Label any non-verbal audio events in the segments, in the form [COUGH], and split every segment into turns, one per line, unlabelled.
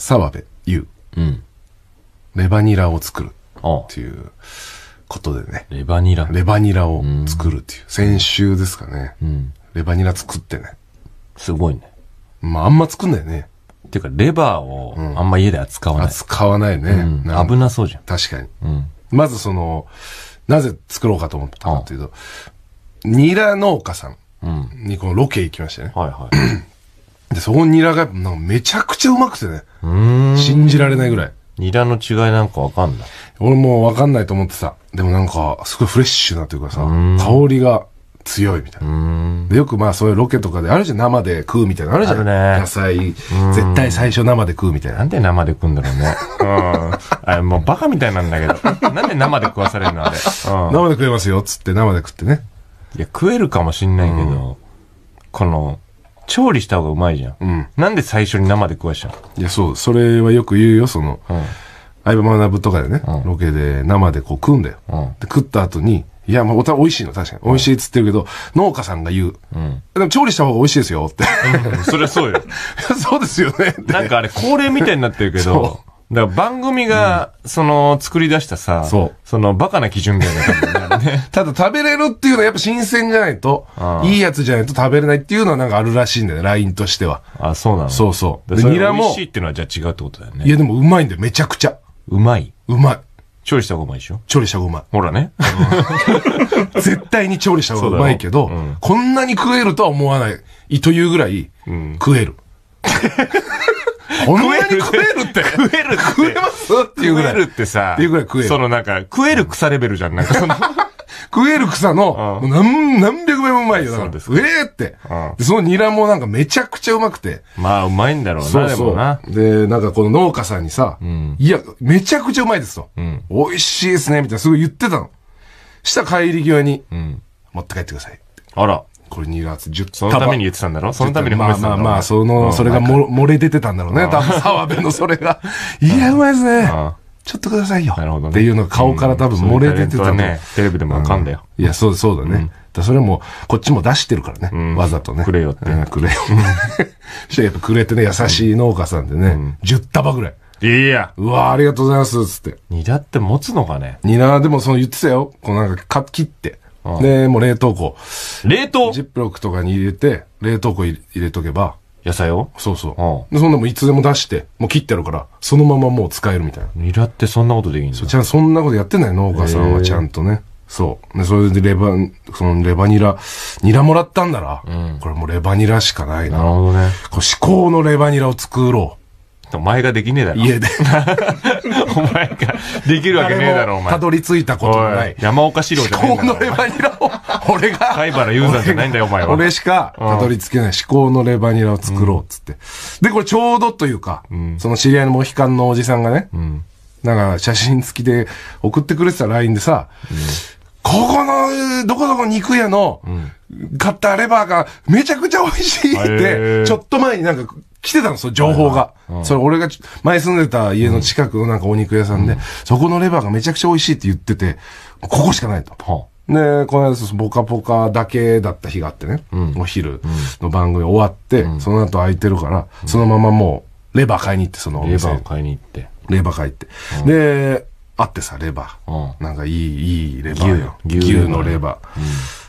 澤部優。うん。レバニラを作る。っていうことでね。レバニラレバニラを作るっていう。先週ですかね。うん。レバニラ作ってね。すごいね。まあ、あんま作んないね。っていうか、レバーを
あんま家で扱わない。うん、
扱わないね、うんな、危なそうじゃん。確かに。うん、まずその、なぜ作ろうかと思ったかというと、ニラ農家さんにこのロケ行きましたね。はいはい。[CLEARS THROAT] で、そこニラが、なんかめちゃくちゃうまくてね。信じられないぐらい。ニラの違いなんかわかんない。俺もわかんないと思ってた。でもなんか、すごいフレッシュなというかさ、香りが強いみたいな。でよくまあそういうロケとかであるじゃん、生で食うみたいなあるじゃん。ね、野菜、絶対最初生で食う
みたいな。なんで生で食うんだろうね。うん。あもうバカみたいなんだけど。なんで生で食わされるのあれ、うん。生で食えますよ、つって生で食ってね。いや、食えるかもしんないけど、
この、調理した方がうまいじゃん。うん。なんで最初に生で食わしたのいや、そう、それはよく言うよ、その、うん、相葉学ぶとかでね、うん、ロケで生でこう食うんだよ。うん、で、食った後に、いや、まあ、おた美味しいの、確かに。美味しいっつってるけど、農家さんが言う。うん。でも調理した方が美味しいですよ、って。
うん、そりゃそうよ。[LAUGHS] そうですよね。なんかあれ、恒例みたいになってるけど、だから番組が、その、作り出したさ、そう。その、バ
カな基準だよね、多分ね。[LAUGHS] ただ食べれるっていうのはやっぱ新鮮じゃないと、いいやつじゃないと食べれないっていうのはなんかあるらしいんだよ、ラインとしては。あ、そうなのそうそう。で、ニラも。美味しいっていうのはじゃあ違うってことだよね。いやでもうまいんだよ、めちゃくちゃ。うまいうまい。調理した方がうまいでしょ調理した方がうまい。ほらね。[LAUGHS] 絶対に調理した方がうまいけど、うん、こんなに食えるとは思わない。というぐらい、食える。う [LAUGHS] んこんな
に食えるって食えるって。食えますっていうぐらい。食えるってさ。っていうぐらい食える。そのなんか、
食える草レベルじゃん。なんかその。食える草の、何、何百倍もうまいよ。そうです。ええって。そのニラもなんかめちゃくちゃうまくて。まあ、うまいんだろうな、でもな。で、なんかこの農家さんにさ、いや、めちゃくちゃうまいですと。美味しいですね、みたいな、すごい言ってたの。した帰り際に、持って帰ってください。あら。これ2月10そのために言ってたんだろそのために褒めてたんだろまあまあまあ、その、それがも漏れ出てたんだろうね。多分澤部のそれが。いや、うまいですね。ちょっとくださいよ。なるほどね。っていうのが顔から多分漏れ出てたね。テレビでもわかんだよ。いや、そう、そうだね。だそれも、こっちも出してるからね。わざとね。くれよって。くれよ。そしやっぱくれてね、優しい農家さんでね、10束ぐらい。いや。うわありがとうございます、つって。ニラって持つのかねニラ、でもその言ってたよ。こうなんか、か、切って。で、もう冷凍庫。冷凍ジップロックとかに入れて、冷凍庫入れとけば。野菜をそうそう。で、そんなもいつでも出して、もう切ってあるから、そのままもう使えるみたいな。ニラってそんなことできんのそちゃんそんなことやってない農家さんはちゃんとね。そう。で、それでレバ、そのレバニラ、ニラもらったんなら、うん、これもうレバニラしかないな。なるほどね。こう至高のレバニラを作ろう。お前ができねえだろ。家で。[LAUGHS] お前ができるわけねえだろ、お前。たどり着いたことない。山岡資郎じゃないんだ思考のレバニラを、俺が。貝原雄山じゃないんだよ、お前は。俺しかたどり着けない思考のレバニラを作ろう、つって。で、これちょうどというか、その知り合いのモヒカンのおじさんがね、なんか写真付きで送ってくれてた LINE でさ、ここの、どこどこ肉屋の、買ったレバーがめちゃくちゃ美味しいって、ちょっと前になんか来てたんですよ、情報が。それ俺が前住んでた家の近くのなんかお肉屋さんで、そこのレバーがめちゃくちゃ美味しいって言ってて、ここしかないと。で、この間、ボカボカだけだった日があってね、お昼の番組終わって、その後空いてるから、そのままもう、レバー買いに行って、そのお店。レバー買いに行って。レバー買いって。で、あってさ、レバー。なんかいい、いいレバーよ。牛のレバ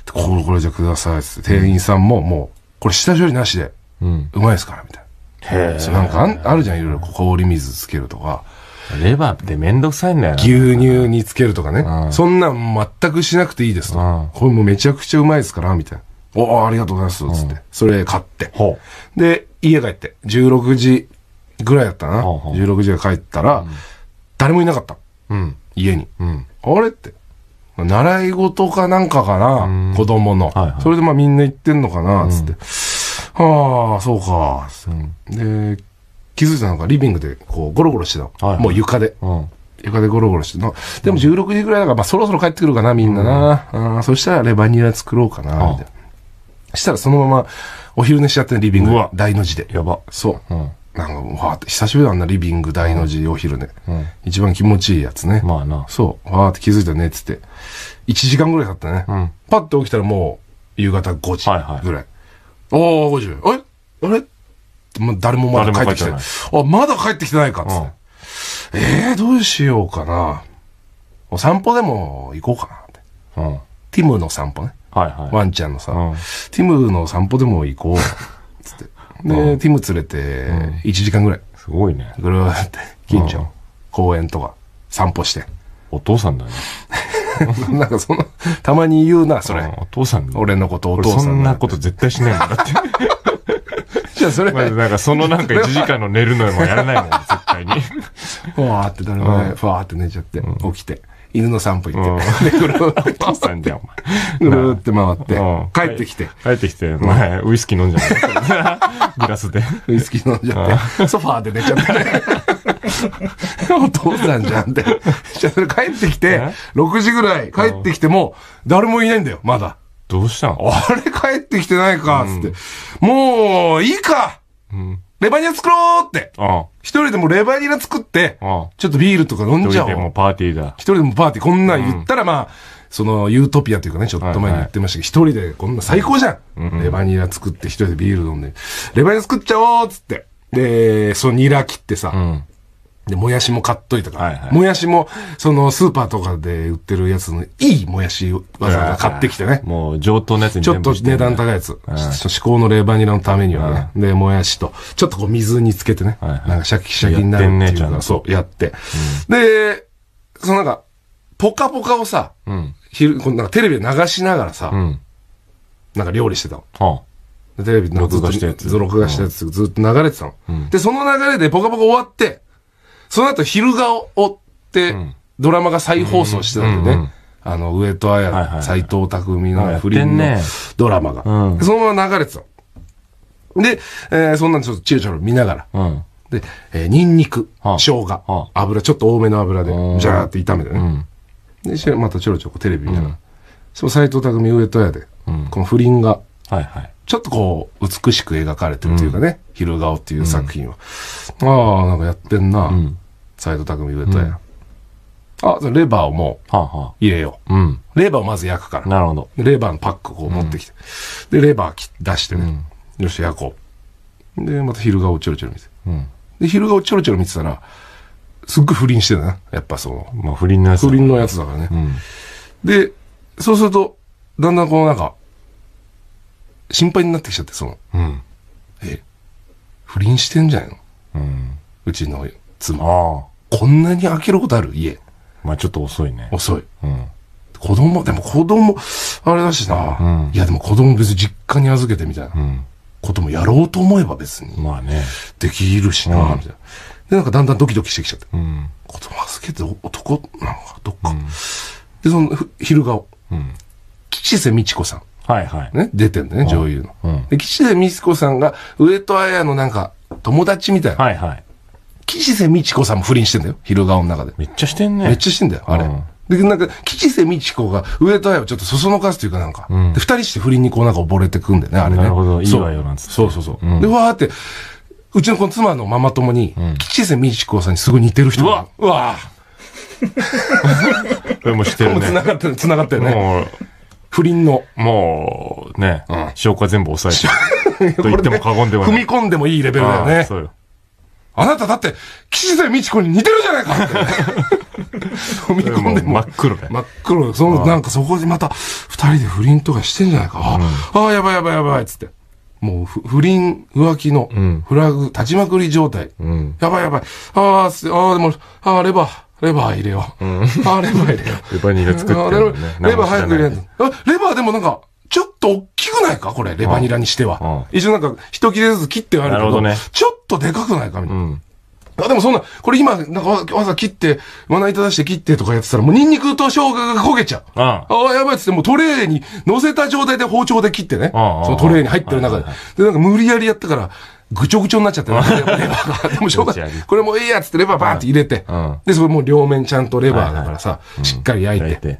ー。これ、これじゃくださいって。店員さんももう、これ下処理なしで、うまいですから、みたいな。へえ。なんかあるじゃん、いろいろ氷水つけるとか。レバーってめんどくさいんだよな。牛乳につけるとかね。うん、そんなん全くしなくていいですと。うん、これもうめちゃくちゃうまいですから、みたいな。おお、ありがとうございます、つって。うん、それ買って。で、家帰って、16時ぐらいだったな。う16時が帰ったら、誰もいなかった。うん。家に。うん。あれって。習い事かなんかかな、子供の。はいはい、それでまあみんな行ってんのかな、つって。ああ、そうか。で、気づいたのがリビングでこうゴロゴロしてた、の。はい、もう床で、うん、床でゴロゴロしてたでも16時ぐらいだから、まあ、そろそろ帰ってくるかなみんなな、うん、あそしたらレバニラ作ろうかなみたいなしたらそのままお昼寝しちゃってリビング大の字でやばそう、うん、なんかわーって久しぶりだなリビング大の字お昼寝、うん、一番気持ちいいやつねまあなそうわーって気づいたねつって1時間ぐらい経ったね、うん、パッて起きたらもう夕方5時ぐらい、はいはいああ、50。えあれ誰もまだ帰ってきてない。あ、まだ帰ってきてないかっっうん、ええー、どうしようかな。お散歩でも行こうかなって。うん。ティムの散歩ね。はいはい。ワンちゃんのさ、うん、ティムの散歩でも行こう。つって。で、[LAUGHS] うん、ティム連れて、1時間ぐらい。すごいね。ぐるーって、近所、公園とか散歩して。お父さんだね。[LAUGHS] なんかその、たまに言うな、それ。お父さん。俺のことお父さん。そんなこと絶対しないもんだって。[LAUGHS] じゃあそれ。まずなんかそのなんか1時間の寝るのもやらないもん、絶対に。ふわーって誰もね、ふわーって寝ちゃって、起きて。犬の散歩行って。で、ぐるーっさんで、お前。ぐるーって回って。帰ってきて。帰ってきて、前、ウイスキー飲んじゃった。グラスで。ウイスキー飲んじゃって。ソファーで寝ちゃって。お父さんじゃんって。じゃあ帰ってきて、6時ぐらい帰ってきても、誰もいないんだよ、まだ。どうしたんあれ帰ってきてないか、つって。うん、もう、いいか、うん、レバニラ作ろうって一人でもレバニラ作って、ちょっとビールとか飲んじゃおう。一人でもパーティーだ。一人でもパーティー、こんなん言ったらまあ、うん、その、ユートピアというかね、ちょっと前に言ってましたけど、はいはい、一人でこんな最高じゃん、うんうん、レバニラ作って一人でビール飲んで、レバニラ作っちゃおうっつって。で、そのニラ切ってさ、うん、で、もやしも買っといたから、はいはい、もやしも、その、スーパーとかで売ってるやつの、いいもやし、わざわざ買ってきてね。
もう、上等なやつにちょっと値段高いやつ。
思考のレバニラのためにはね。で、もやしと、ちょっとこう、水につけてね。はいはい、なんか、シャキシャキになるっていうか、そう、やって。うん、で、そのなんか、ポカポカをさ、うん、昼、こなんかテレビで流しながらさ、うん、なんか料理してたの。はあテレビのずっと録画したやつ、ずっと流れてたの。で、その流れでポカポカ終わって、その後、昼顔ってドラマが再放送してたんでね。うんうんうんあの、上戸彩、はいはい、斎藤匠の不倫のドラマが、ねうん。そのまま流れてたで、えー、そんなんちょっとチルチル見ながら。うん、で、えー、ニンニク、はあ、生姜、はあ、油、ちょっと多めの油で、じゃーって炒めてね。うん、で、またちょろちょろテレビ見ながら。その斎藤匠上戸彩で、この不倫が、はいはい、ちょっとこう、美しく描かれてるというかね、昼顔っていう作品は。ああ、なんかやってんな。斎藤匠上戸や、あレバーをもう入れよあ。うん。レバーをまず焼くからなるほど。レバーのパックをこう持ってきて、でレバーき出してね、よし焼こうでまた昼顔をちょろちょろ見てうん。で昼顔をちょろちょろ見てたらすっごい不倫してたなやっぱそのまあ、不倫のやつ不倫のやつだからね、うん。でそうするとだんだんこのなんか心配になってきちゃってそのうん。不倫してんじゃないのうん。うちの妻ああ。こんなに開けることある家。まあちょっと遅いね。遅い。うん。子供、でも子供、あれだしな。うん、いやでも子供別に実家に預けてみたいな。こともやろうと思えば別に。まあね。できるしな、みたいな。で、なんかだんだんドキドキしてきちゃって。うん、子供預けて男なんか、どっか。うん、で、その、昼顔。うん、吉瀬美智子さん。はいはい。ね、出てんだね、女優の。うん、で、吉瀬美智子さんが、上戸彩のなんか、友達みたいな。はいはい。吉瀬美智子さんも不倫してんだよ。昼顔の中で。めっちゃしてんね。めっちゃしてんだよ、あれ。うん、で、なんか、吉瀬美智子が上と彩をちょっとそそのかすというかなんか、うん、で、二人して不倫にこうなんか溺れてくんだよね、あれね。なるほど、いいわよなんつって。そうそうそう。うん、で、わーって、うちのこの妻のママ友に、吉瀬美智子さんにすごい似てる人が。うわうわもしてるね。繋がってる、繋がってるね。不倫の。もう、ね、うん、証拠は全部抑えてる。[LAUGHS] と言っても過言ではない。踏み込んでもいいレベルだよね。そうよ。あなただって、岸瀬美智子に似てるじゃないかって。[LAUGHS] 踏み込んで真っ黒真っ黒。その、なんかそこでまた、二人で不倫とかしてんじゃないか。うん、ああ、やばいやばいやばい、つって。もう、不倫、浮気の、フラグ、立ちまくり状態。うん、やばいやばい。ああ、ああ、でも、ああ、レバー、レバー入れよう。うん、ああ、レバー入れよう。レバーに入れ作って、ね、レバー早く入れんあ、レバーでもなんか、ちょっと大きくないかこれ、レバニラにしては。一応なんか、一切れずつ切ってあるけど、どね、ちょっとでかくないかみたいな。うんあでもそんな、これ今、なんかわわざ切って、まな板出して切ってとかやってたら、もうニンニクと生姜が焦げちゃう。ああ、やばいっつって、もうトレーに乗せた状態で包丁で切ってね。ああそのトレーに入ってる中で。で、なんか無理やりやったから、ぐちょぐちょになっちゃって、レバーが。でもしょうがない。[LAUGHS] これもういいやっつってレバーバーって入れて。で、それもう両面ちゃんとレバーだからさ、しっかり焼いて。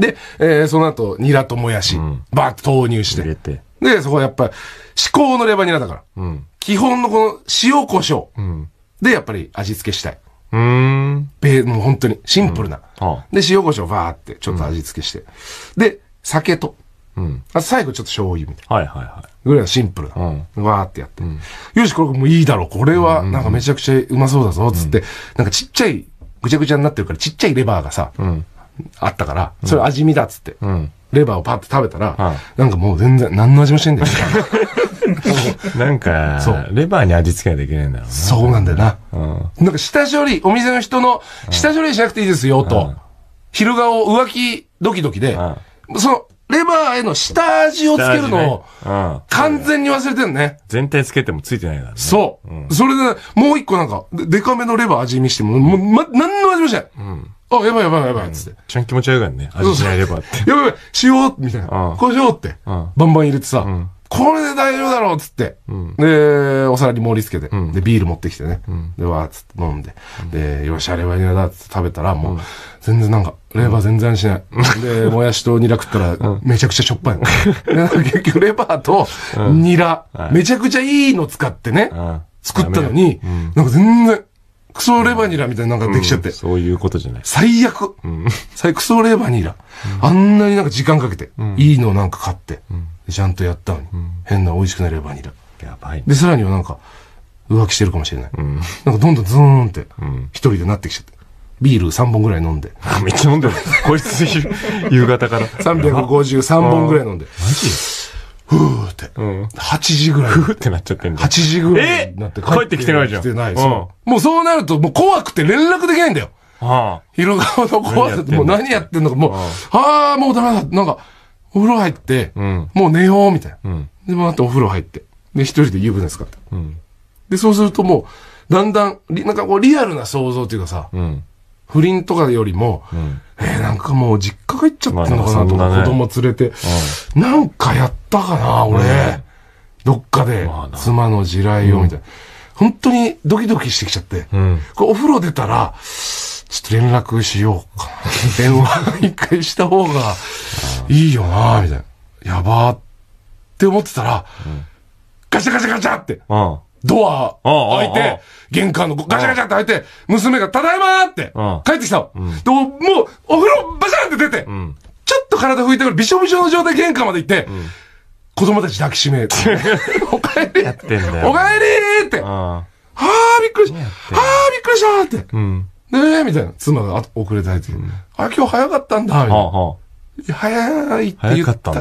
で、えー、その後、ニラともやし、うん、バーッと投入して。てで、そこはやっぱり、至高のレバニラだから。うん、基本のこの塩胡椒、うん、で、やっぱり味付けしたい。うん。べ、もう本当にシンプルな。うん、で、塩胡椒バーってちょっと味付けして。で、酒と。うん、あ最後ちょっと醤油みたいな。はいはいはい。ぐらいのシンプルな。うん、わーってやって。うん、よし、これもういいだろう。これはなんかめちゃくちゃうまそうだぞ。つって、うん、なんかちっちゃい、ぐちゃぐちゃになってるからちっちゃいレバーがさ、うん、あったから、それ味見だっつって、うん、レバーをパッと食べたら、うん、なんかもう全然何の味もしてんだよ。[LAUGHS] なんか、そう。レバーに味付けなできいけ
ないんだろうな。そうなんだよな。うん、
なんか下処理、お店の人の下処理しなくていいですよ、と。昼顔浮気ドキドキで、その、レバーへの下味をつけるのを、完全に忘れてるね。全体つけてもついてないからね。そう。うん、それで、もう一個なんか、でかめのレバー味見しても、もう、ま、何の味もしない。うんあ、やばいやばいやばい、つって。ちゃん気持ち悪いからね。味しないればって。やばいやばい、塩みたいな。こうしようって。バンバン入れてさ、これで大丈夫だろうっつって。で、お皿に盛り付けて。で、ビール持ってきてね。で、わーっつって飲んで。で、よし、あれはいラだっつって食べたら、もう、全然なんか、レバー全然しない。で、[LAUGHS] もやしとニラ食ったら、めちゃくちゃしょっぱい [LAUGHS] 結局、レバーとニラ、めちゃくちゃいいの使ってね、作ったのに、なんか全然、クソレバニラみたいななんかできちゃ
って。うん、そういうことじゃない。最悪。うん、
最クソレバニラ、うん。あんなになんか時間かけて、いいのなんか買って、ちゃんとやったのに、変な美味しくないレバニラ。やばい、ね。で、さらにはなんか、浮気してるかもしれない。なんかどんどんズーンって、一人でなってきちゃって。ビール3本ぐらい飲んで。あ、めっちゃ飲んでる。こいつ夕方から。353本ぐらい飲んで。マジふーって。うん。8時ぐらい。ふーってなっちゃってんだ。8時ぐらいになって帰ってきてないじゃん。帰ってない。そう。もうそうなると、もう怖くて連絡できないんだよ。はあ。広川の怖って、もう何やってんのか、もう、ああ、もうダメだ。なんか、お風呂入って、うん、もう寝よう、みたいな。うん、で、またお風呂入って。で、一人で湯船使って。うん、で、そうするともう、だんだん、なんかこう、リアルな想像っていうかさ、うん、不倫とかよりも、うんえー、なんかもう実家帰っちゃったのかなとか、子供連れて、なんかやったかな、俺。どっかで、妻の地雷を、みたいな、本当にドキドキしてきちゃって、こお風呂出たら、ちょっと連絡しようかな。電話一回した方がいいよな、みたいな。やばーって思ってたら、ガチャガチャガチャって、ドア開いて、玄関のガチャガチャって開いて、娘がただいまーって帰ってきたの。で、もう、お風呂バシャンって出て、ちょっと体拭いてくる、びしょびしょの状態玄関まで行って、子供たち抱きしめて、[LAUGHS] おかえりやってんだよ。おかえりって、はーびっくりした、はーびっくりしたって、ねえ、みたいな。妻が遅れて入って、あ、今日早かったんだ、みたいな。早いって言った。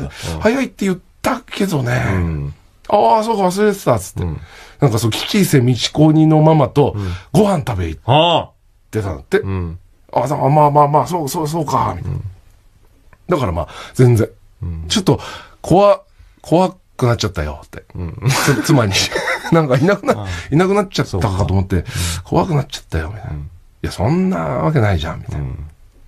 早いって言ったけどね。ああ、そうか、忘れてた、つって。なんかそう、吉瀬美智子にのママと、ご飯食べ行ってたのって。ああ、まあまあまあ、そうそうそうか、みたいな。だからまあ、全然。ちょっと、怖、怖くなっちゃったよ、って。妻に。[LAUGHS] なんかいなくな、いなくなっちゃったかと思って、怖くなっちゃったよ、みたいな。いや、そんなわけないじゃん、みたいな。だ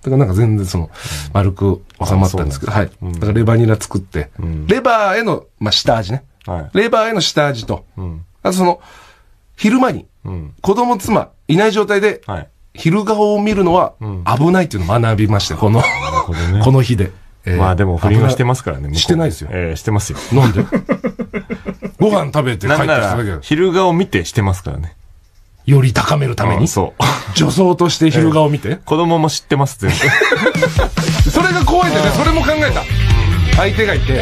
からなんか全然その、丸く収まったんですけど、はい。だからレバニラ作って、レバーへの、まあ、下味ね。はい、レバーへの下味と、あとその、昼間に、子供妻、いない状態で、昼顔を見るのは危ないっていうのを学びました、この、[LAUGHS] この日で。まあでも不倫はしてますからね。してないですよ。ええ、してますよ。なんで
[LAUGHS] ご飯食べて帰ってきただけ昼顔見てしてますからね。
より高めるために。
そう。[LAUGHS] 女
装として昼顔見て、子供も知ってます、全然。それが怖いんだよね。それも考えた。相手がいて、も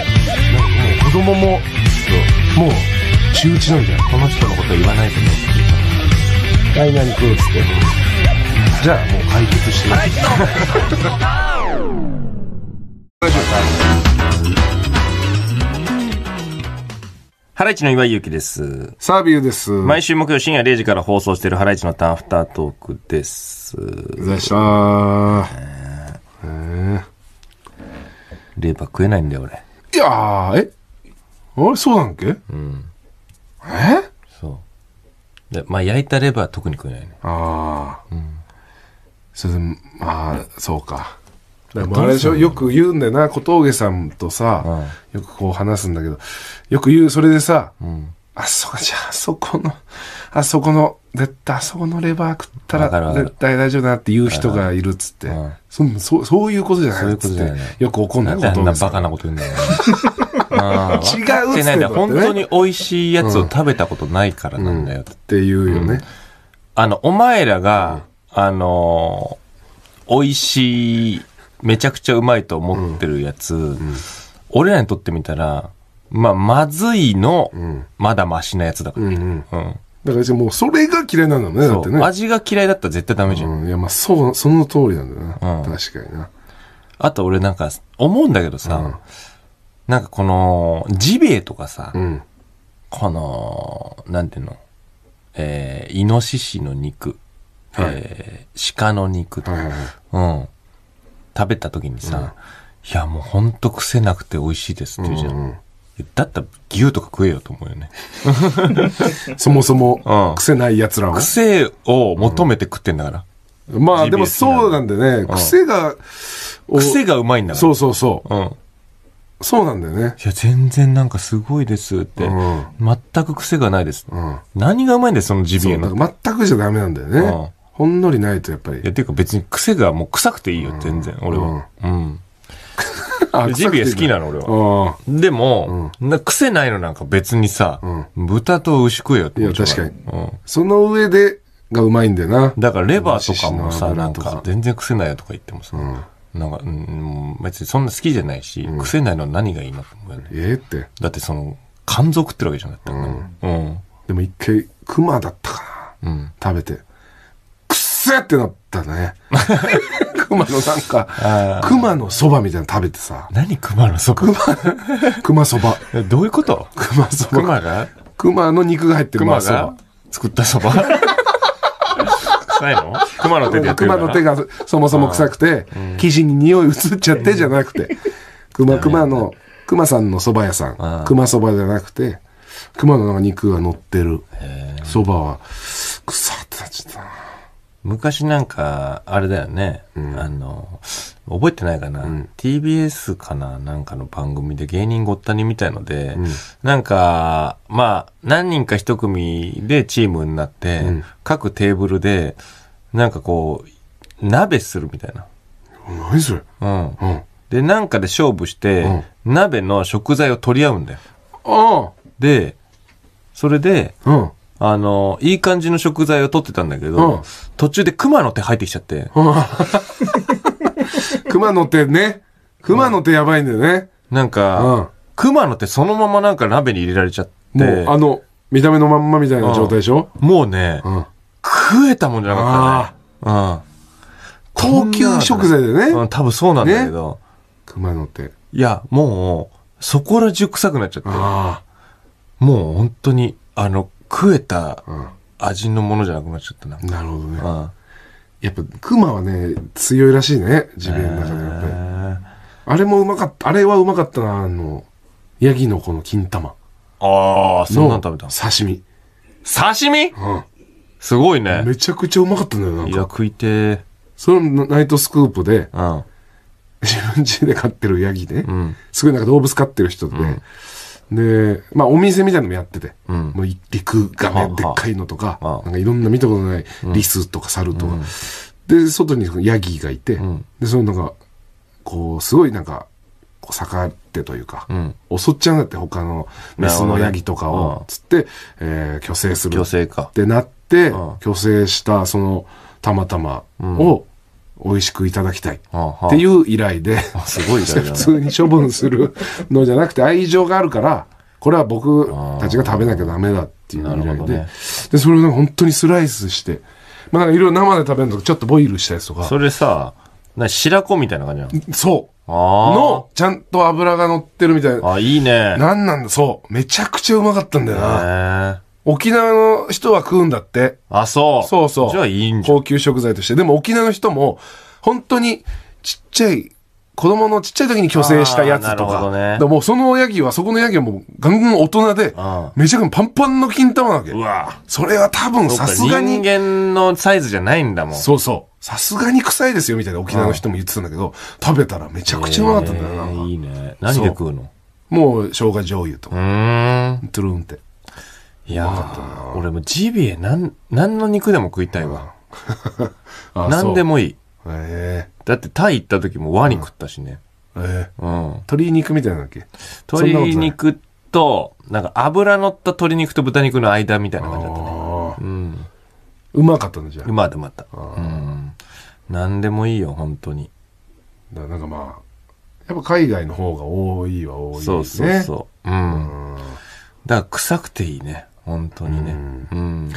う子供ももう周知なんじゃこの人のこと言わないとね。ダイナミックロスってじゃあもう解決してます
ハライチの岩井ゆきです。サービューです。毎週木曜深夜0時から放送しているハライチのターンアフタートークです。ざいしたー。えー、レバ食えないんだよ俺。い
やー、えあれ、そうなんけうん。えそう。で、まあ、焼いたレバー特に食えないね。ああ。それで、まあ、そうか。だもあれでしょよく言うんだよな、小峠さんとさ、よくこう話すんだけど、よく言う、それでさ、うん。あそこ、じゃあそこの、あそこの、絶対あそこのレバー食ったら絶対大丈夫だなって言う人がいるっつって、そそ、そういうことじゃないっって、ううよく怒んないことなんなバカなこと言うんだよ、
違うってないんだ本当に美味しいやつを食べたことないからなんだよ、うんうん、っていうよね、あのお前らが、あのー、美味しいめちゃくちゃうまいと思ってるやつ、俺らにとってみたらまあ、まずいの、まだましなやつだから。うんうんうん
だからもうそれが嫌いなんだもんね、だってね。味が嫌いだったら絶対ダメじゃん。うん、いや、まあそう、その通りなんだよな。うん、確かにな。あと俺
なんか、思うんだけどさ、うん、なんかこの、ジビエとかさ、この、なんていうの、えー、イノシシの肉、はい、えー、鹿の肉とか、はいはいはい、うん。食べた時にさ、いや、もうほんと癖なくて美味しいですって言うじゃんだったら牛とか食え
よと思うよね。[LAUGHS] そもそも、癖ない奴らは。癖を求めて食ってんだから。うん、まあでもそうなんだよね、癖が、癖がうまいんだから。そうそうそう。うん、そうなんだよね。いや、全然なんかすごいですって。うん、全く癖がないです。うん、何がうまいんだよ、そのジビエの。全くじゃダメなんだよね。うんほんのりないとやっぱり。いや、ていうか別に癖がもう臭くていいよ、全然、うん、俺は。うん。
ジビエ好きなの、俺は。でも、な癖ないのなんか
別にさ、豚と牛食えよって。いや、確かに。その上で、がうまいんだよ
な。だからレバーとかもさ、なんか全然癖ないよとか言ってもさ、なんか、うん、別にそんな好きじゃないし、癖ないの何がいいなて思うよね。ええって。だってその、肝臓食っ
てるわけじゃなかったうん。うん、でも一回、熊だったかな。うん。食べて、くっせってなったね。[LAUGHS] 熊のなんか、熊のそばみたいなの食べてさ。何熊のそば熊熊そば。どういうこと熊そば。熊が熊の肉が入ってる熊そば。
作ったそば臭いの熊の手で熊の手がそもそも臭くて、生
地に匂い移っちゃってじゃなくて、熊熊の、熊さんのそば屋さん、熊そばじゃなくて、熊の肉が乗ってるそばは、腐ってな
っちゃったな。昔なんか、あれだよね、うん、あの、覚えてないかな、うん、TBS かななんかの番組で芸人ごったにみたいので、うん、なんか、まあ、何人か一組でチームになって、各テーブルで、なんかこう、鍋するみたいな。何それうん。で、なんかで勝負して、鍋の食材を取り合うんだよ。で、それで、うん。あの、いい感じの食材を取ってたんだけど、うん途中で熊の手入ってきちゃって、熊の手ね。
熊の手やばいんだよね。なんうんか、熊の手そのままなんか鍋に入れられちゃって、もう、あの、見た目のまんまみたいな状態でしょもうね、うん。食えたもんじゃなかったね。
うん。高級食
材でねうん、多分そうなんだけど。熊の手。
いや、もう、そこら中臭くなっちゃって。もう本当に、あの、食えた味のものじゃなくなっちゃったな。なるほどね。
ああやっぱ、熊はね、強いらしいね。自分の中でやっぱり。あれもうまかった、あれはうまかったな、あの、ヤギのこの金玉。
あ
あ、そんなん食べた刺身。
刺身うん。
すごいね。めちゃくちゃうまかったんだよ、なんか。いや、食いてそれもナイトスクープで、うん、自分家で飼ってるヤギで、うん、すごいなんか動物飼ってる人で、うんで、まあお店みたいなのもやってて、うん、もう陸がね、でっかいのとか、なんかいろんな見たことないリスとか猿とか、うん、で、外にヤギがいて、うん、で、そのなんか、こう、すごいなんか、こう、逆ってというか、襲っちゃうんだって、他のメスのヤギとかを、つって、えー、虚勢する。虚勢か。ってなって、虚勢した、その、たまたまを、美味しくいただきたいっていう依頼で、すごい [LAUGHS] 普通に処分するのじゃなくて愛情があるから、これは僕たちが食べなきゃダメだっていう依頼で、ね、で、それを本当にスライスして、まあいろいろ生で食べるのとちょっとボイルしたやつとか。それ
さ、な白子みたいな感じな
のそう。の、ちゃんと油が乗ってるみたいな。あ、いいね。なんなんだ、そう。めちゃくちゃうまかったんだよな。沖縄の人は食うんだって。あ、そう。そうそう。じゃあいいんじゃん。高級食材として。でも沖縄の人も、本当にちっちゃい、子供のちっちゃい時に去勢したやつとか。なるほか。どねだもうそのヤギは、そこのヤギはもうガンガン大人でめちゃくちゃパンパンの金玉なわけ
う。わそれは多分さすが人に、間のサイズじゃないんだもん。そう
そう。さすがに臭いですよみたいな沖縄の人も言ってたんだけど、食べたらめちゃくちゃうまかったんだよな。いいね。何で食うのもう生姜醤油とうか、ーん。トゥルン
って。いや俺もジビエなん何の肉でも食いたいわ、何 [LAUGHS] でもいいええだってタイ行った時もワニ食ったしねええうん
鶏肉みたいなんだっけとな鶏
肉となんか油乗った鶏肉と豚肉の間みたいな感じだったねうんうまかったのじゃあだかでまたうん何でもいいよ本当にだなんかまあ
やっぱ海外の方が多いは多いですねそうそうそううん、だから臭くていいね本当にね。うん。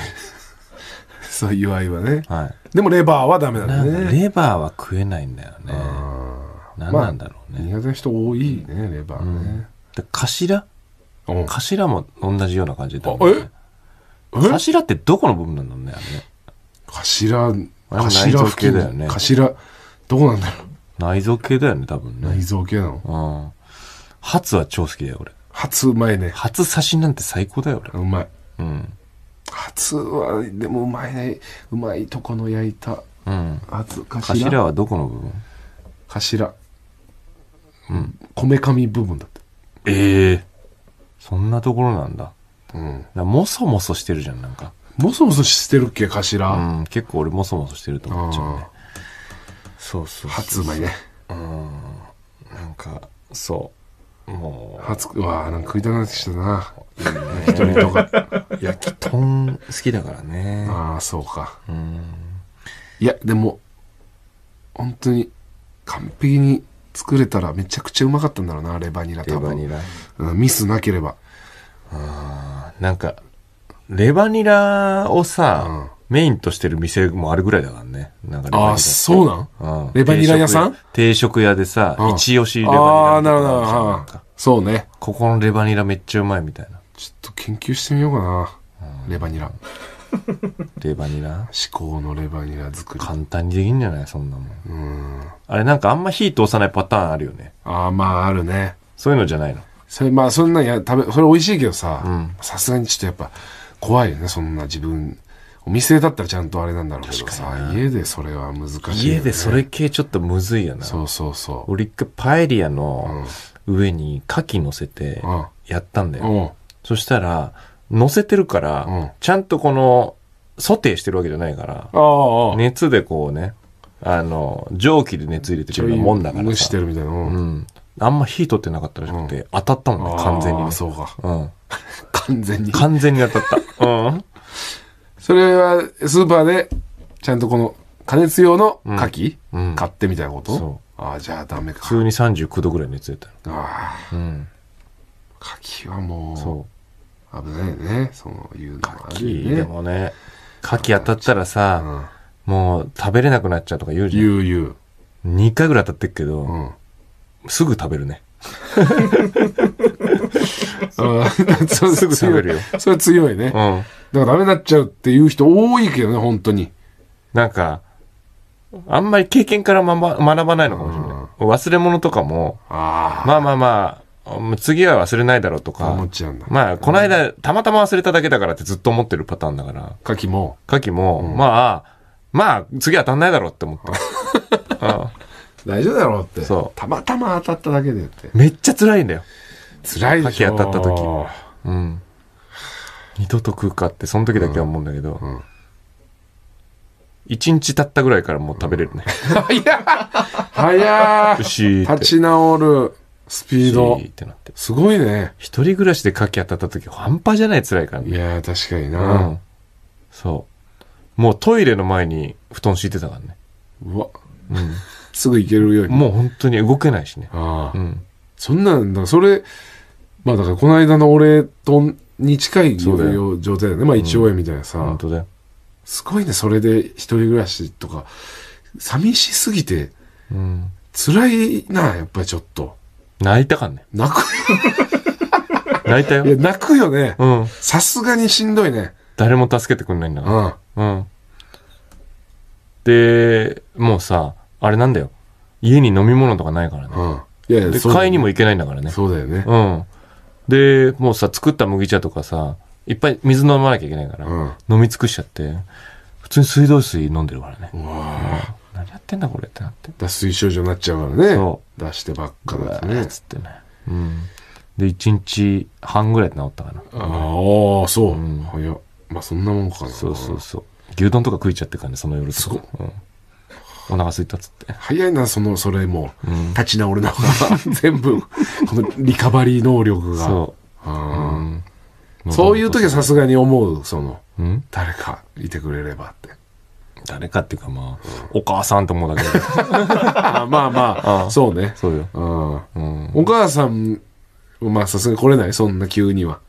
[LAUGHS] そういうはね。はい。でもレバーはダメだね。レバーは食えないんだよね。何なんだろうね。苦手な人多いね、レバーね。で頭頭も同じような感じだね。頭ってどこの部分なんだろうね、頭。頭、頭付近だよね。頭、どこなんだろう。内臓系だよね、多分ね。内臓系なのうん。初は超好きだよ、俺。初うまいね。初刺しなんて最高だよ、俺。うまい。うん。初は、でもうまいね。うまいとこの焼いた。
うん。初頭。頭
はどこの部分頭。うん。こめかみ部分だった。ええー、そんなところなんだ。うん。もそもそしてるじゃん、なんか。もそもそしてるっけ、頭。うん。結構俺もそもそしてると思っちゃうね。そうそうそうそう。初うまいね。うん。なんか、そう。もう。初、うわなんか食いたくなってきたな。一人とか。焼き豚好きだからね。ああ、そうか。うん。いや、でも、本当に、完璧に作れたらめちゃくちゃうまかったんだろうな、レバニラ多分。レバニラ。うん、ミスなければ。
ああ、なんか、レバニラをさ、うんメインとしてる店もあるぐらいだからね。なんかレバニラ。あ、そうなん、うん、レバニラ屋さん定食屋でさ、一押しレバニラああ、なるほど。んかそうね。ここのレバニラめっちゃうまいみたいな。ち
ょっと研究してみようかな。うん、レバニラ。レバニラ至高のレバニラ作り。簡単にできんじゃないそんなもん。うん。あれなんかあんま火通さないパターンあるよね。ああ、まああるね。そういうのじゃないのそれ、まあそんなんや、食べ、それ美味しいけどさ、さすがにちょっとやっぱ怖いよね。そんな自分お店だったらちゃんとあれなんだろうけどさ、家でそれは難しい、ね、家でそれ系ちょっとむずいよな。そうそうそう。俺一回パエ
リアの上に牡蠣乗せてやったんだよ。うん、そしたら、乗せてるから、ちゃんとこの、ソテーしてるわけじゃないから、熱でこうね、あの、蒸気で熱入れてくるもんだから蒸してるみたいな。うん。あんま火取ってなかったらしくて、うん、当たったもんね、完全に、ね。そうか。うん。[LAUGHS] 完
全に。完全に当たった。うん。それはスーパーでちゃんとこの加熱用の牡蠣、うんうん買ってみたいなこと、そああじゃあダメ普
か通に39度ぐらい熱出
たああうん牡蠣はもそう
危ないねそういうのはあでもね牡蠣当たったらさ、うんもう食べれなくなっちゃうとか言うじゃん言う言う2回ぐらい当たってっけど、うんすぐ食べるね [LAUGHS] それすぐ喋るよ。
それ強いね。うん。だからダメになっちゃうっていう人多いけどね、本当に。な
んか、あんまり経験から、ま、学ばないのかもしれない。忘れ物とかも、あまあまあまあ、次は忘れないだろうとか。思っちゃうんだ。まあ、この間、うん、たまたま忘れただけだからってずっと思ってるパターンだから。牡蠣も。牡蠣も、うん、まあ、まあ、次当たんないだろうって思
った。[LAUGHS] 大丈夫だろうって。そう。たまたま当たっただけでって。めっちゃ辛いんだよ。辛いでしょ。当たった時。うん。二度と食うかって、その時だけは思うんだけど。うんうん、一、
日経ったぐらいからもう食べれ
るね。うん、いや早い立ち直るスピード。すごいね。一人暮らしで牡蠣当たった時半端じ
ゃない辛いからね。いや確かにな、うん、そう。もうトイレの前に布団敷いてたからね。うわ。うん。[LAUGHS] すぐ行けるように。もう本当に動けないしね。
ああ。うん。そんなんだ、それ、まあだからこの間の俺とに近い状態だよねまあ一応みたいなさ、本当だよすごいねそれで一人暮らしとか寂しすぎて、うん、辛いなやっぱりちょっと泣いたかんね泣く泣いたよいや泣くよねうん。さすがにしんどいね
誰も助けてくんないんだから、うん、うん、でもうさあれなんだよ家に飲み物とかないからね、うん、いやいや買いにも行けないんだからねそうだよねうんで、もうさ、作った麦茶とかさ、いっぱい水飲まなきゃいけないから、うん飲み尽くしちゃって、普通に水道水飲んで
るからね。うわ何やってんだこれってなって。脱水症状になっちゃうからねそ。う。出してばっかだよねっ。つってね。うん。で、1日半ぐらい治ったかな。ああ、そう。早まあそんなもんかな。そうそうそう。牛丼とか食いちゃってからね、その夜すごいうんお腹すいたっつって早いなそのそれも、うん、立ち直るのが [LAUGHS] 全部このリカバリー能力がそ
う、そういう時はさす
がに思うその、誰かいてくれればって誰かっていうかまあ、お母さんと思うだけ [LAUGHS] まあまあそうねそうよ、お母さんまあさすがに来れないそんな急には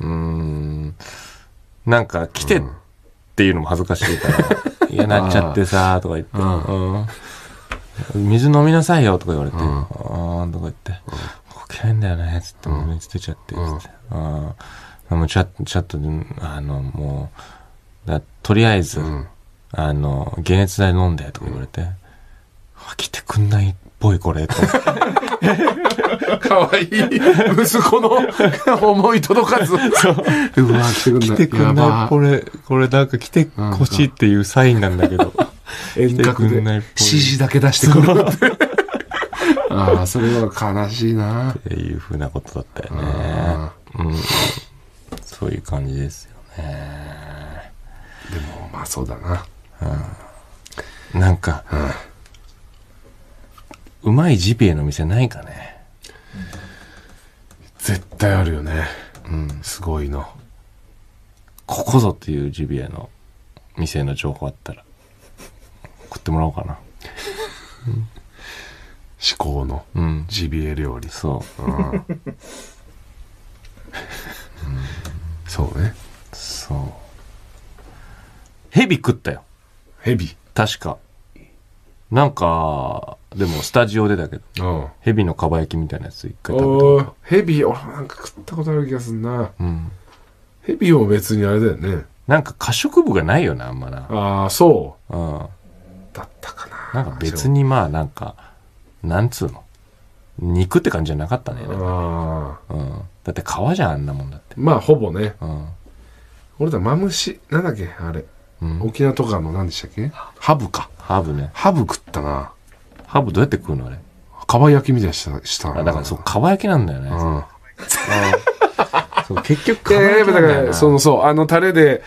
う
んなんか来てっていうのも恥ずかしいから、[LAUGHS] や、なっちゃってさ、とか言って、水飲みなさいよ、とか言われて、うん、あとか言って、こけいんだよね、つって、もう捨てちゃって、つって。うチャうちょちっと、あの、もう、だとりあえず、あの、解熱剤飲んで、とか言われて、う来てくんないっぽい、これ、と。って。[LAUGHS] かわい
息子の思い届かず。うわ、来てくんない。来てくんない。こ
れ、これなんか来てほしいっていうサインなんだけど。
[LAUGHS] 遠隔で指示だけ出してくるああ、それは悲しいな。っていうふうなことだったよね。うん、そういう感じですよね。でも、まあそうだな。うん、なんか、ううまいジビエの店ないかね。絶対あるよねうんすごいの
ここぞっていうジビエの店の情報あったら送ってもらおうかな至高 [LAUGHS] のうんジ
ビエ料理、そううん、そうねそう
ヘビ食ったよヘビ確かなんか、でもスタジオでだけど、蛇ヘビのかば焼きみたいなやつ一回
食べたヘビ、俺なんか食ったことある気がすんな。うん。ヘビも別にあれだよね。なんか可食部がないよな、あんまな。ああ、そう。うん。だ
ったかな。なんか別にまあなんか、なんつうの。肉って感じじゃなかったね。ああ。うん。だって皮じゃん、あんなもんだって。まあほぼね。
うん。俺だ、マムシ、なんだっけ、あれ。沖縄とかの何でしたっけハブかハブねハブ食ったなハブどうやって食うのあれかば焼きみたいしたしたあだからそうかば焼きなんだよね、うん、そう結局か [LAUGHS] ば焼きなんだよら、そのそうあのタレで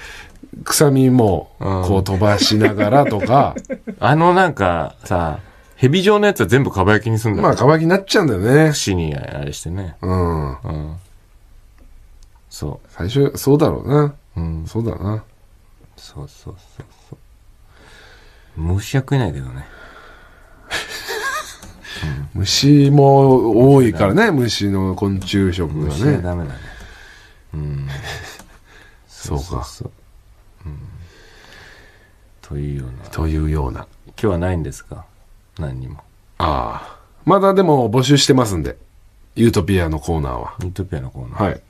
臭みもこう飛ばしながらとか、
[LAUGHS] あのなんかさ蛇状のやつは全部かば焼きにするんだま
あかば焼きになっちゃうんだよね串にあれしてねうん、うん、そう最初そうだろうなうんそうだなそうそうそうそうは食えないけどね、[LAUGHS] 虫も多いからね虫の昆虫食が虫はねダメだ
ねうん
そうかそううんというような今というような日はないんですか何にもああまだでも募集してますんでユートピアのコーナーはユートピアのコーナーはい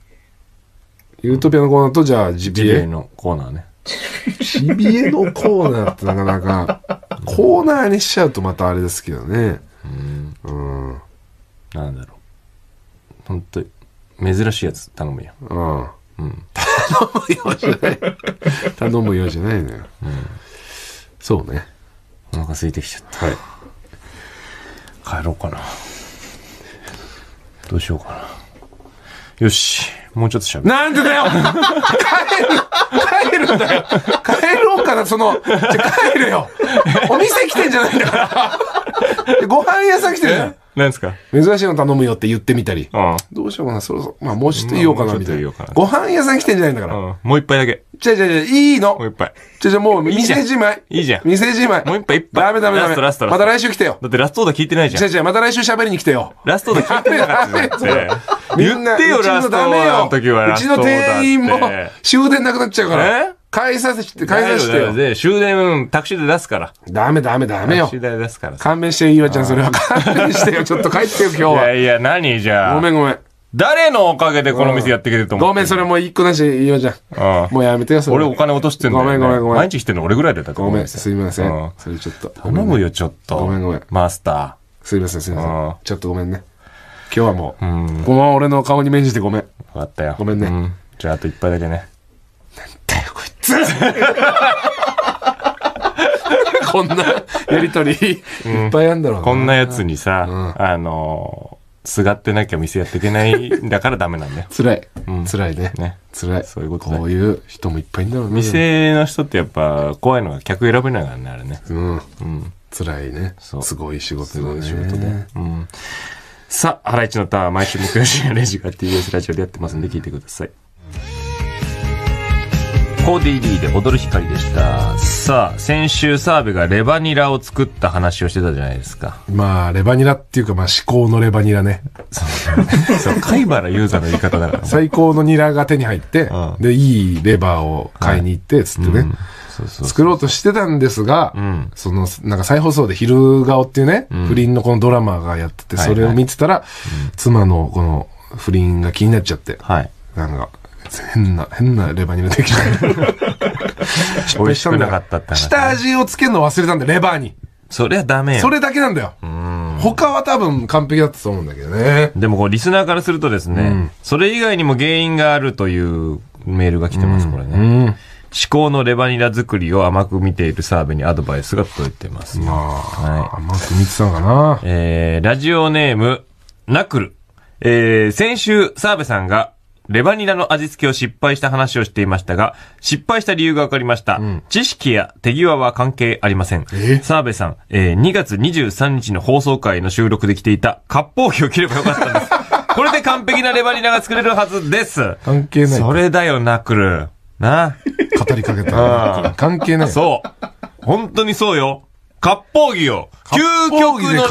ユートピアのコーナーとじゃあジビ g a エのコーナーねちビエのコーナーってなかなか、コーナーにしちゃうとまたあれですけどね。うん。うん。なんだろう。ほんと、珍しいやつ頼むよ。うん。うん、頼むようじゃない。頼むようじゃないのよ。うん。そうね。
お腹空いてきちゃった。はい。帰ろうかな。どうしようかな。よし。もうちょっと喋る。なんでだよ
帰る帰るんだよ帰ろうかな、その、じゃ帰るよお店来てんじゃないんだからご飯屋さん来てるじゃん何ですか珍しいの頼むよって言ってみたり。うん。どうしようかな、そろそろ、まあもうちょっと言おうかな、みたいな。ご飯屋さん来てんじゃないんだかうら。ん。もう一杯だけ。じゃじゃじゃいいの。もう一杯。じゃじゃもう、店じまい。いいじゃん店じまい。もう一杯一杯ダメダメダメ。ラストラストラスまた来
週来てよ。だってラストオーダー聞いてないじじゃゃん。
じゃまた来週喋りに来てよ。ラストオーダー聞いてなかったじゃんだ
みん言ってよ、うちラスのトオーダーの時はよ。うラちストのオーダーって。店員も
終電なくなっちゃうから。え返させて、返させてよ。
で、終電、タクシーで出すから。
ダメダメダメタよクシ。ー代出すから勘弁していよ、わ、ちゃん、それは。勘弁してよ、ちょっと帰ってよ、今日は。いやいや、何じゃあ。ごめ
んごめん。誰のおかげでこの店やってきてると思
うごめん、それもう一個なし、いちゃん。ゃんもうやめてよ、それ。俺お金落としてんの、ね。ごめんごめんごめん毎日来てんの俺ぐらいだよ、ごごめん、すいません。それちょっと。頼むよ、ちょっと。ごめんごめんマスター。すいません、すいません。ちょっとごめんね。今日はもう、ごめん、俺の顔に免じてごめん。わかったよ。ごめんねうんじゃあ、あと一杯だけ
ね。だ
よ、こいつ。つ [LAUGHS] こんなや
りとりいっぱいあんだろうな、うん、こんなやつにさ、うん、あのすがってなきゃ店やっていけないんだからダメなんだよ辛い、うん、辛いねね辛いそういうことこういう人もいっぱいいんだろうね店の人ってやっぱ怖いのが客選べないからねあれねうん、うん、辛いねすごい仕事ねすごい仕事で、うんさあ、ハライチのターン、毎週木曜日夜0時から TBS ラジオでやってますんで聞いてください。コーディリーで踊る光でしたさあ先週澤部がレバニラを作った話をしてたじゃないですか
まあレバニラっていうかまあ至高のレバニラね [LAUGHS]
そう貝原雄三の言い方だから最高のニラが手に入って、うん、で
いいレバーを買いに行って、はい、つってね、うん作ろうとしてたんですが、うん、その、なんか再放送で昼顔っていうね、うん、不倫のこのドラマがやってて、それを見てたら、はいはい、妻のこの不倫が気になっちゃって、はい、なんか、変な、変
なレバニラできた。失 [LAUGHS] 敗したんだかったっ下
味をつけるの忘れたんだよ、レバーに。
そりゃダメよ。それ
だけなんだよ。他は多分完璧だったと思うんだけ
どね。でもこう、リスナーからするとですね、うん、それ以外にも原因があるというメールが来てます、うん、これね。うん至高のレバニラ作りを甘く見ている澤部にアドバイスが届いてます。まあ、はい、甘
く見てたのかな。
えー、ラジオネーム、ナクル。えー、先週、澤部さんが、レバニラの味付けを失敗した話をしていましたが、失敗した理由が分かりました。うん、知識や手際は関係ありません。澤部さん、えー、2月23日の放送回の収録で着ていた、割烹着を着ればよかったんです。[LAUGHS] これで完璧なレバニラが作れるはずです。関係ない。それだよ、ナクル。な。語りかけた。関係ない。そう。本当にそうよ。割烹着を、究極のレ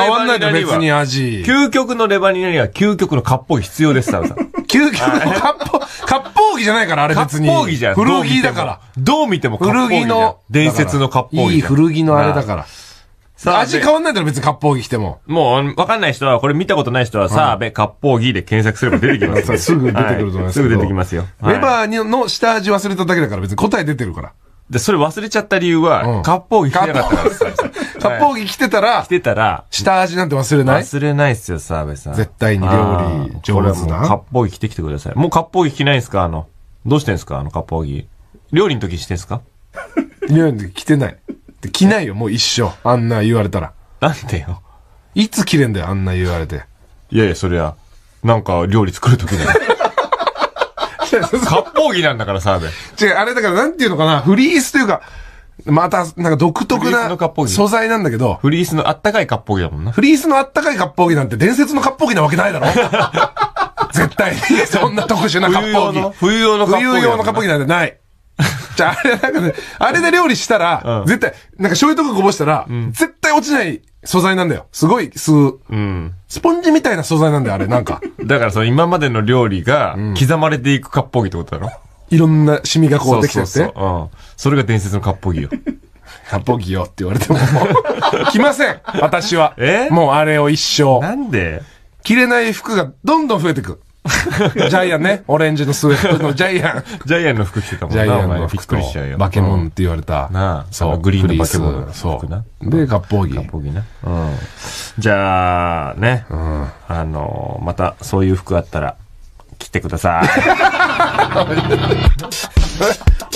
バニラには、究極のレバニラには究極の割烹着必要です、サムさん。究極の割烹、割烹着じゃないから、あれ別に。割烹着じゃん。古着だから。どう見ても古着の、伝説の割烹着。いい古着のあれだから。
さ味変わんないだろ、別に割烹着着ても。
もう、わかんない人は、これ見たことない人は、澤部割烹着で検索すれば出てきます。[LAUGHS] すぐ出てくると思います。すぐ出てきますよ。レ
バーの下味忘れただけだから、別に答え出てるから。で、それ忘れちゃった理由は、割烹着着なかったからです。
割烹着着てたら、着てたら、下味なんて忘れない忘れないっすよ、澤部さん。絶対に料理上手な。割烹着着てきてください。もう割烹着着ないんすかあの、どうしてんすかあの割烹着。料理の時してんすか料理の時着てない。着ないよ、もう
一生。あんな言われたら。なんでよ。いつ着れんだよ、あんな言われて。いやいや、
そりゃ、なんか料理作る時だよ。割烹着なんだから、澤部。違う、
あれだから、なんていうのかな、フリースというか、また、なんか独特な素材なんだけど。フリースのあったかい割烹着だもんな。フリースのあったかい割烹着なんて伝説の割烹着なわけないだろ [LAUGHS] 絶対に。そんな特殊な割烹着。冬用の割烹着。冬用の割烹ギなんてない。じゃあ、あれなんかね、あれで料理したら、うん、絶対、なんか醤油とかこぼしたら、うん、絶対落ちない
素材なんだよ。すごい吸う。うん。
スポンジみたいな素材なんだよ、あれ、なん
か。[LAUGHS] だからその今までの料理が、刻まれていく割烹着ってことだろ、い
ろんなシミがこうできてって。そうそうそ
う、うん。それが伝説のかっぽぎよ。かっぽぎよって言われても
もう、来ません [LAUGHS] 私は。えもうあれを一生。なんで着れない服がどんどん増えてく。[LAUGHS] ジャイアンね。オレンジのスウェットのジャイアン。[LAUGHS] ジャイアン
の服着てたもんジャイアンの服びっくりしちゃうよ。バケモンって言われた。なあ。そう。グリーンのバケモンの服な。で、割烹着。割烹着な。うん。じゃあ、ね。うん。あの、また、そういう服あったら、来てください。[LAUGHS]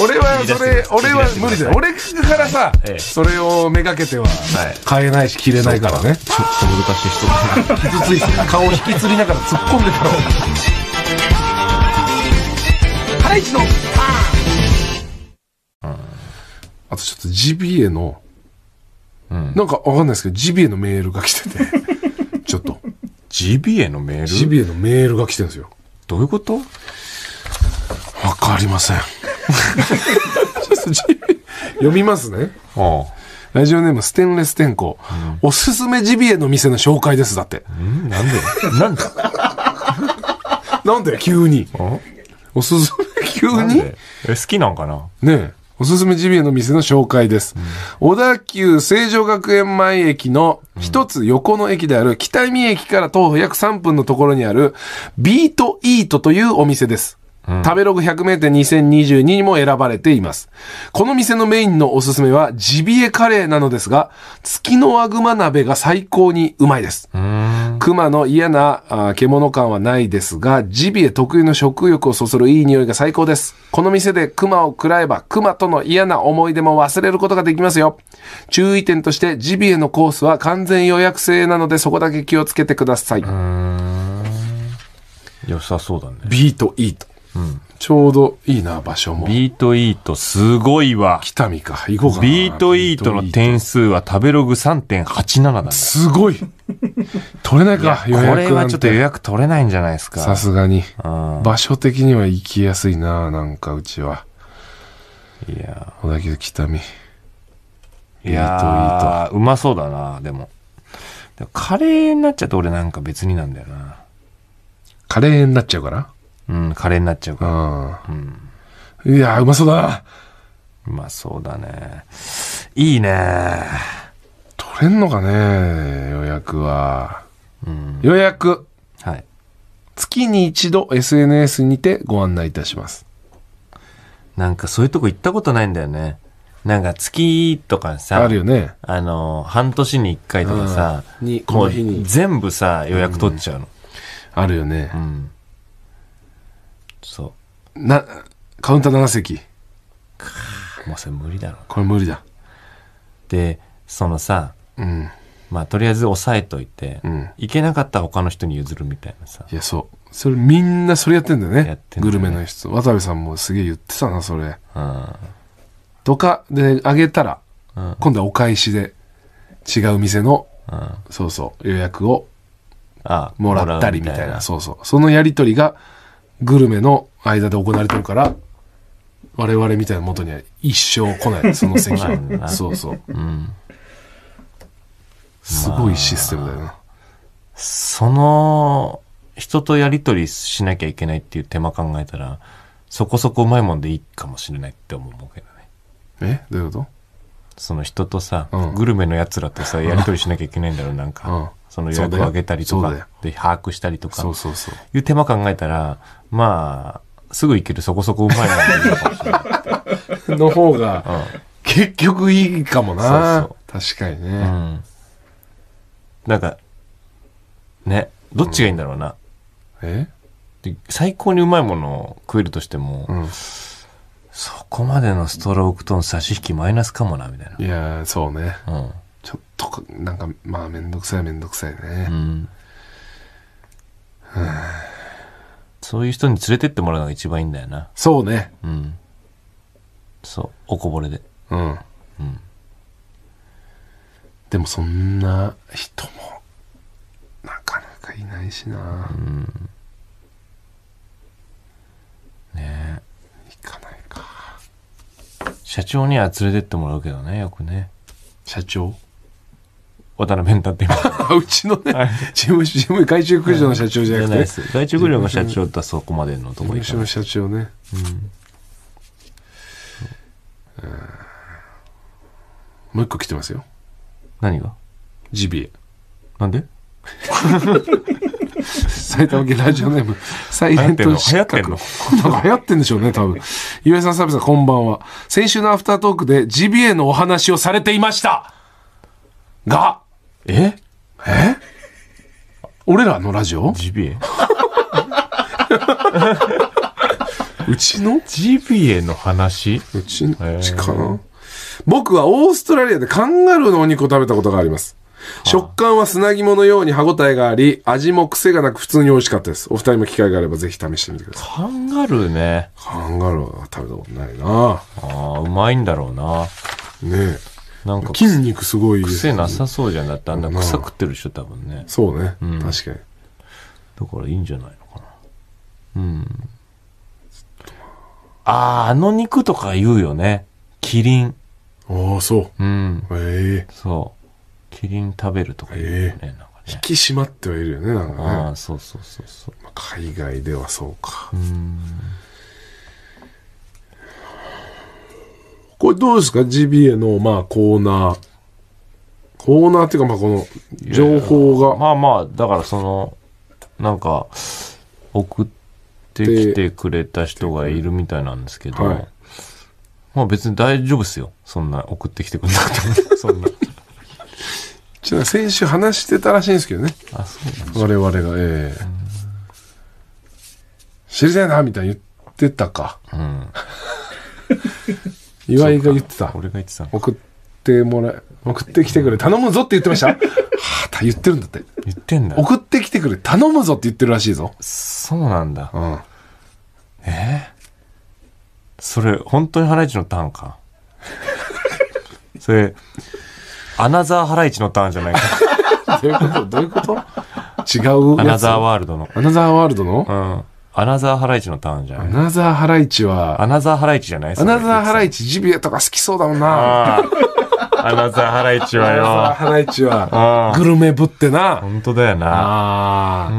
俺はそれ、俺は無理だよ。俺からさ、それをめがけては、買えないし、着れないからね。ちょっと難しい人だ傷 [LAUGHS] ついて、顔引きずりながら突っ込んでたハライチのあとちょっとジビエの、なんかわかんないですけど、ジビエのメールが来てて、[LAUGHS] ちょっと。ジビエのメールジビエのメールが来てるんですよ。どういうことわかりません。読みますね。あラジオネームステンレス天候、うん、おすすめジビエの店の紹介です、だって。んなんでなんでなんで急に。おすすめ急
にえ、好きなんかな
ねえ。おすすめジビエの店の紹介です。うん、小田急成城学園前駅の一つ横の駅である北見駅から徒歩約3分のところにあるビートイートというお店です。食べログ100名店2022にも選ばれています。この店のメインのおすすめはジビエカレーなのですが、月のワグマ鍋が最高にうまいです。熊の嫌な獣感はないですが、ジビエ特有の食欲をそそるいい匂いが最高です。この店で熊を喰らえば、熊との嫌な思い出も忘れることができますよ。注意点として、ジビエのコースは完全予約制なので、そこだけ気をつけてください。
良さそうだね。
ビートイート。ちょうどいいな、場所
も。ビートイート、すごいわ。北見か。行こうかな。ビートイートの点数は食べログ3.87なだ。す
ごい取れないか、い予約これはちょっと予
約取れないんじゃないですか。さすがに。
場所的には行きやすいな、なんかうち
は。いや小田急北見。
ビートイー
ト。うまそうだな、でも。でもカレーになっちゃうと俺なんか別になんだよな。カレーになっちゃうかなうん、カレーになっちゃうから。うん。
いやうまそうだうまそうだね。いいね。取れんのかね、予約は。うん、予約。はい。月に一度 SNS にてご案内いたします。
なんかそういうとこ行ったことないんだよね。なんか月とかさ、あるよね。あの、半年に一回とかさ、にもう全部さ、予約取っちゃうの。うん、あるよね。うん。そう。な、カウンター7席。もうそれ無理だろう。これ無理だ。で、そのさ、うん。まあ、とりあえず押さえといて、うん、けなかったら他の人に譲るみたいなさ。いや、そう。
それみんなそれやってんだよね。やってグルメの
人。渡部さんもすげえ言って
たな、それ。うん。とか、で、あげたら、うん、今度はお返しで、違う店の、うん、そうそう、予約を、もらったりみたいな。そうそう。そのやりとりが、グルメの間で行われてるから我々みたいな元には一生来ないその席 [LAUGHS] そうそう、
うん、すごいシステムだよな、まあ、その人とやり取りしなきゃいけないっていう手間考えたらそこそこうまいもんでいいかもしれないって思うけどねえどういうことその人とさ、うん、グルメのやつらとさやり取りしなきゃいけないんだろうなんか、うん、その予約を上げたりとかで把握したりとかそうそうそういう手間考えたらまあすぐいけるそこそこうまいなの方が、うん、結局いいかもなそうそう確かにね、うん、なんかねどっちがいいんだろうな、うん、え最高にうまいものを食えるとしても、うんそこまでのストロークとの差し引きマイナスかもな、みたいな。いやー、そうね。うん。
ちょっとなんか、まあ、めんどくさいめんどくさいね。うん。
そういう人に連れてってもらうのが一番いいんだよな。そうね。うん。そう。おこぼれで。うん。
うん。でもそんな人も、なかなかいないしな。
うん。ねえ。行かない社長には連れてってもらうけどね、よくね。社長
渡辺太って今。[LAUGHS] うちのね、事務所、事務、外注駆除の社長じゃなくて。外注駆除の社長だそこまでのとこ事務所の社長ね。うん。もう一個来てますよ。何がジビエ。なんで [LAUGHS] [LAUGHS] 埼玉県ラジオネーム、サイレント失格。流行流行ってんでしょうね、多分。岩井さん、サビさん、こんばんは。先週のアフタートークでジビエのお話をされていましたが、ええ俺らのラジオジビエうちのジビエの話うちのうちかな僕はオーストラリアでカンガルーのお肉を食べたことがあります。食感は砂肝のように歯応えがあり、味も癖がなく普通に美味しかったです。お二人も機会があればぜひ試してみてください。カンガルーね。カンガルーは食べたことないなああ、うまいんだろうな。ねえ。なんか、筋肉すごい癖なさそうじゃなくて、あんな臭くってるでしょ、多分ね。そうね。うん確かに。だからいいんじゃないのかな。うん。ああ、あの肉とか言うよね。キリン。ああ、そう。うん。へえそ
う。キリン食べるとか
ね,、えー、なんかね引き締まってはいるよねなんかねああそうそうそうそう、まあ、海外ではそうかうこれどうですかジビエの、まあ、コーナー。コーナーっていうか、まあ、この、情報
が。まあまあ、だからその、なんか、送ってきてくれた人がいるみたいなんですけど、はい、まあ別に大丈夫ですよ。そんな、送ってきてくれなくても。そんな。
ちな先週話してたらしいんですけどね。あ、そう我々が、ええー、知りたいな、みたいに言ってたか。うん。岩井が言ってた。俺が言ってた。送ってもらえ、送ってきてくれ、頼むぞって言ってましたはあ、言ってるんだって。言ってんだ。送ってきてくれ、頼むぞって言って
るらしいぞ。そうなんだ。うん。えー、それ、本当にハライチのターンか。[LAUGHS] それ、アナザーハライチのターンじゃないか。[LAUGHS] どういうことどういうこと違うアナザーワールドの。
アナザーワールドのうん。アナザーハライチのターンじゃアない。ナザーハライチは、アナザーハライチじゃないアナザーハライチ。ジビエとか好きそうだもんな。ア
ナザーハライチはよ。アナザーハライチ
は、グルメぶってな。本当だよな。ア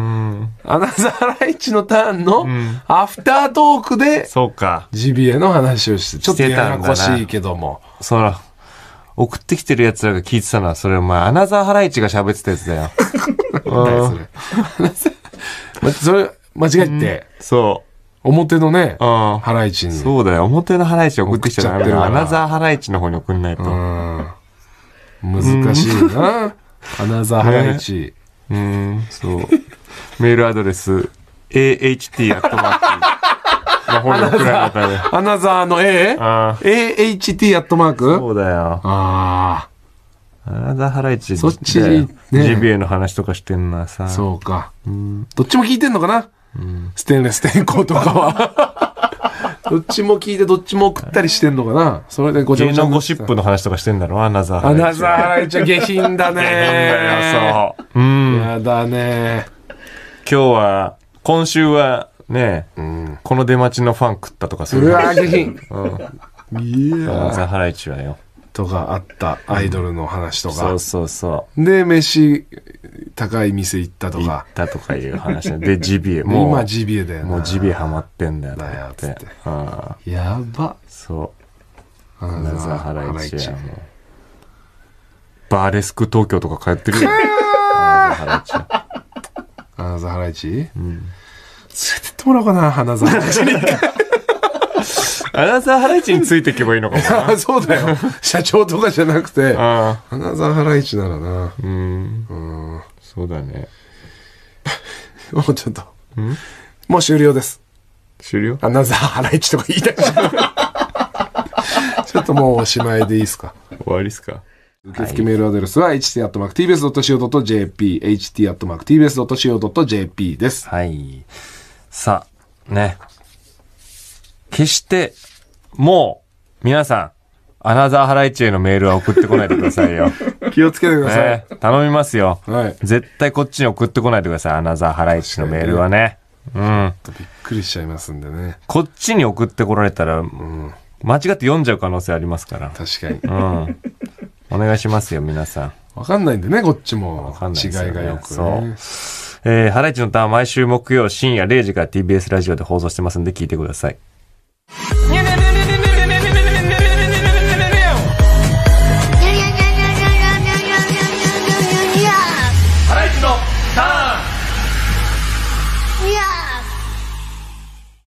ナザーハライチのターンのアフタートークで、そうか。ジビエの話をして、ちょっとややこしいけども。
そら、送ってきてる奴らが聞いてたのは、それお前、アナザーハライチが喋ってたやつだよ。[LAUGHS] 何そ
れ。[LAUGHS] それ、間違えて。そう。表のね、ハライチに。そうだよ。表
のハライチ送ってきちゃダメだよ。アナザーハライチの方に送んないと。難しいな。アナザーハライチ。うん、そう。メールアド
レス、aht c o m 魔法のくらいだったアナザーの A? ああ。AHT アットマークそうだよ。ああ。アナザーハライチそっちね GBA の話とかしてんなさ。そうか。うん。どっちも聞いてんのかな、ステンレス天候とかは。[LAUGHS] どっちも聞いてどっちも送ったりしてんのかなそれでごちゃごちゃ芸能ゴシップ
の話とかしてんだろアナザーハラアイチ。ナザーハライチは下品
だね。[LAUGHS] だよ、そ
う。うん。やだね。今日は、今週は、ねえ、うん、この出待ちのファン食ったとかそううわ下
品、うん、いやザハライチはよとかあったアイドルの話とか、うん、そうそうそうで飯高い店行ったとか行ったとかいう話でジビエもう今ジビエだよもうジビエハ
マってんだよなってってやばそう金ザハライチやもうバ
ーレスク東京とか通ってるよ金沢ハライチ金沢ハライチうんってもらおうかな、花沢。花
沢ハライチについていけばいいのかもな。そうだ
よ。社長とかじゃなくて、花沢ハライチならな。うん。そうだね。もうちょっと。もう終了です。終了アナザーハライチとか言いたいちょっともうおしまいでいいですか終わりですか受付メールアドレスは、h t m a c t b s c o j p ht.tbs.co.jp です。
はい。さあ、ね。決して、もう、皆さん、アナザーハライチへのメールは送ってこないでくださいよ。[LAUGHS] 気
をつけてください。ね、
頼みますよ、はい。絶対こっちに送ってこないでください。アナザーハライチのメールはね。うん。びっくりしちゃいますんでね。こっちに送ってこられたら、うん、間違って読んじゃう可能性ありますから。確かに。うん。お願いしますよ、皆さん。わかんないんでね、こっちも。わかんない、ね、違いがよく、ね、そう。えー、ハライチのターン毎週木曜深夜0時から TBS ラジオで放送してますんで聞いてください。